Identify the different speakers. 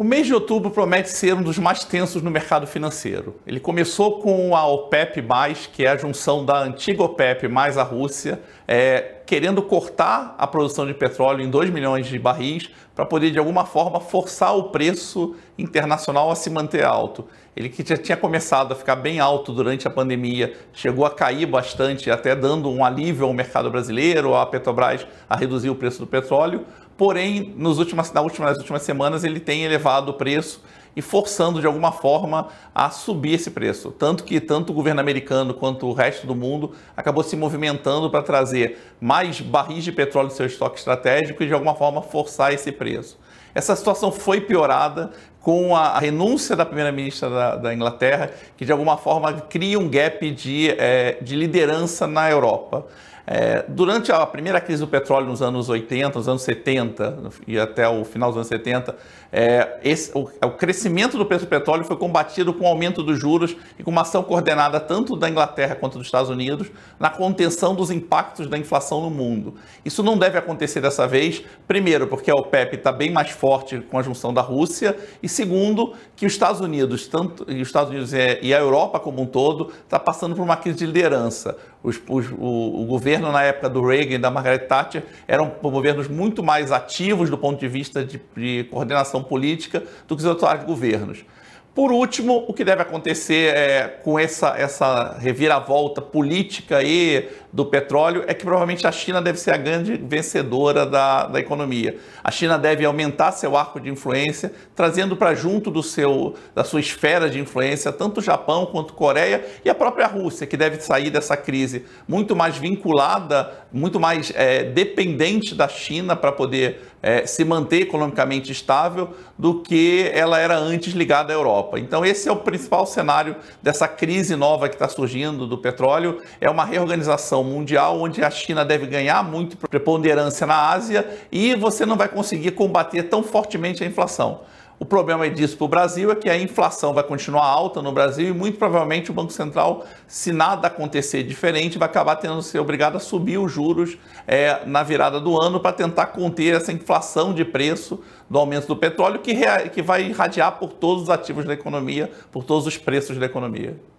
Speaker 1: O mês de outubro promete ser um dos mais tensos no mercado financeiro. Ele começou com a OPEP, que é a junção da antiga OPEP mais a Rússia, é, querendo cortar a produção de petróleo em 2 milhões de barris para poder, de alguma forma, forçar o preço internacional a se manter alto. Ele que já tinha começado a ficar bem alto durante a pandemia, chegou a cair bastante, até dando um alívio ao mercado brasileiro, à Petrobras a reduzir o preço do petróleo porém, nos últimas, na última, nas últimas semanas ele tem elevado o preço e forçando de alguma forma a subir esse preço. Tanto que tanto o governo americano quanto o resto do mundo acabou se movimentando para trazer mais barris de petróleo no seu estoque estratégico e de alguma forma forçar esse preço. Essa situação foi piorada com a renúncia da primeira-ministra da, da, Inglaterra, que de alguma forma cria um gap de, é, de liderança na Europa. É, durante a primeira crise do petróleo nos anos 80, nos anos 70 e até o final dos anos 70, é, eh, esse, o, o crescimento crescimento do preço do petróleo foi combatido com o aumento dos juros e com uma ação coordenada tanto da Inglaterra quanto dos Estados Unidos na contenção dos impactos da inflação no mundo. Isso não deve acontecer dessa vez, primeiro, porque a OPEP está bem mais forte com a junção da Rússia, e segundo, que os Estados Unidos, tanto os Estados Unidos e a Europa como um todo, está passando por uma crise de liderança. Os, os, o, o governo na época do Reagan e da Margaret Thatcher eram governos muito mais ativos do ponto de vista de, de coordenação política do que os atuais governos. Por último, o que deve acontecer é, com essa, essa reviravolta política aí do petróleo é que provavelmente a China deve ser a grande vencedora da, da economia. A China deve aumentar seu arco de influência, trazendo para junto do seu, da sua esfera de influência tanto o Japão quanto a Coreia e a própria Rússia, que deve sair dessa crise muito mais vinculada, muito mais é, dependente da China para poder é, se manter economicamente estável do que ela era antes ligada à Europa. Europa. Então, esse é o principal cenário dessa crise nova que está surgindo do petróleo. É uma reorganização mundial onde a China deve ganhar muito preponderância na Ásia e você não vai conseguir combater tão fortemente a inflação. O problema disso para o Brasil é que a inflação vai continuar alta no Brasil e muito provavelmente o Banco Central, se nada acontecer diferente, vai acabar tendo que ser obrigado a subir os juros é, na virada do ano para tentar conter essa inflação de preço do aumento do petróleo que, que vai irradiar por todos os ativos da economia, por todos os preços da economia.